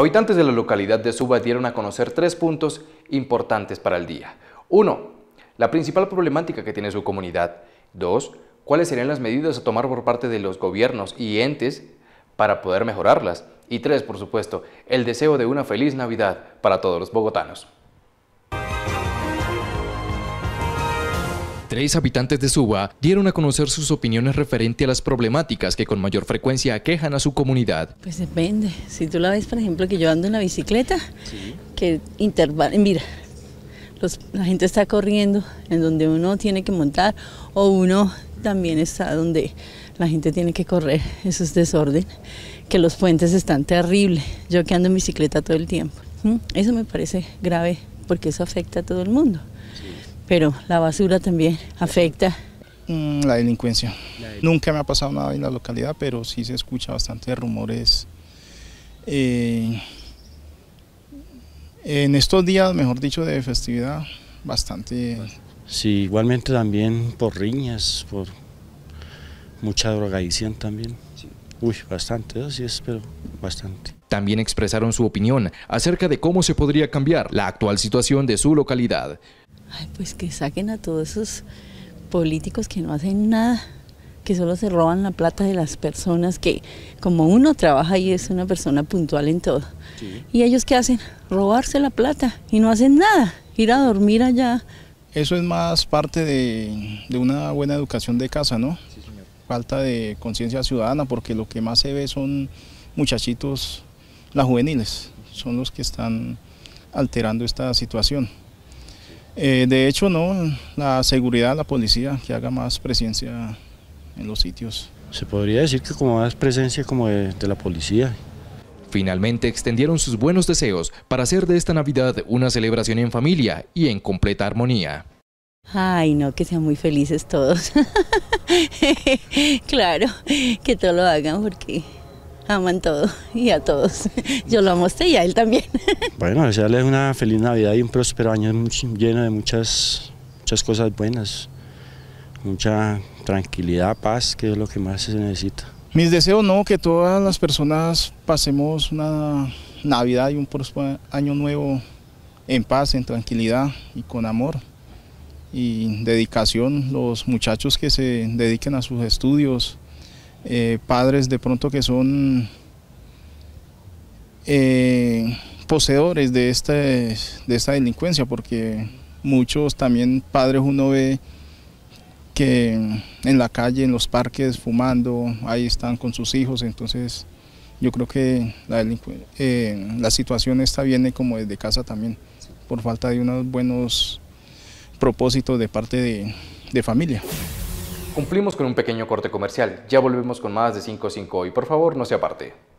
Habitantes de la localidad de Suba dieron a conocer tres puntos importantes para el día. Uno, La principal problemática que tiene su comunidad. Dos, ¿Cuáles serían las medidas a tomar por parte de los gobiernos y entes para poder mejorarlas? Y tres, por supuesto, el deseo de una feliz Navidad para todos los bogotanos. Tres habitantes de Suba dieron a conocer sus opiniones referente a las problemáticas que con mayor frecuencia aquejan a su comunidad. Pues depende. Si tú la ves, por ejemplo, que yo ando en la bicicleta, que intervalen. mira, la gente está corriendo en donde uno tiene que montar o uno también está donde la gente tiene que correr, eso es desorden, que los puentes están terribles, yo que ando en bicicleta todo el tiempo. ¿Mm? Eso me parece grave porque eso afecta a todo el mundo pero la basura también afecta. Mm, la delincuencia. Nunca me ha pasado nada en la localidad, pero sí se escucha bastante rumores. Eh, en estos días, mejor dicho, de festividad, bastante. Sí, igualmente también por riñas, por mucha drogadicción también. Uy, bastante, así es, pero bastante. También expresaron su opinión acerca de cómo se podría cambiar la actual situación de su localidad. Ay, pues que saquen a todos esos políticos que no hacen nada, que solo se roban la plata de las personas, que como uno trabaja y es una persona puntual en todo. ¿Y ellos qué hacen? Robarse la plata y no hacen nada, ir a dormir allá. Eso es más parte de, una buena educación de casa, ¿no? Falta de conciencia ciudadana, porque lo que más se ve son muchachitos, las juveniles, son los que están alterando esta situación. Eh, de hecho, no, la seguridad, la policía, que haga más presencia en los sitios. Se podría decir que como más presencia como de la policía. Finalmente extendieron sus buenos deseos para hacer de esta Navidad una celebración en familia y en completa armonía. Ay, no, que sean muy felices todos. claro, que todo lo hagan porque aman todo y a todos. Yo lo amo a usted y a él también. Bueno, desearles una feliz Navidad y un próspero año lleno de muchas, muchas cosas buenas, mucha tranquilidad, paz, que es lo que más se necesita. Mis deseos, no, que todas las personas pasemos una Navidad y un próspero año nuevo en paz, en tranquilidad y con amor y dedicación. Los muchachos que se dediquen a sus estudios, eh, padres de pronto que son eh, poseedores este, de, esta delincuencia, porque muchos también padres uno ve que en la calle, en los parques, fumando, ahí están con sus hijos, entonces yo creo que la, eh, situación esta viene como desde casa también, por falta de unos buenos propósitos de parte de familia. Cumplimos con un pequeño corte comercial. Ya volvemos con más de 5.5 y por favor no se aparte.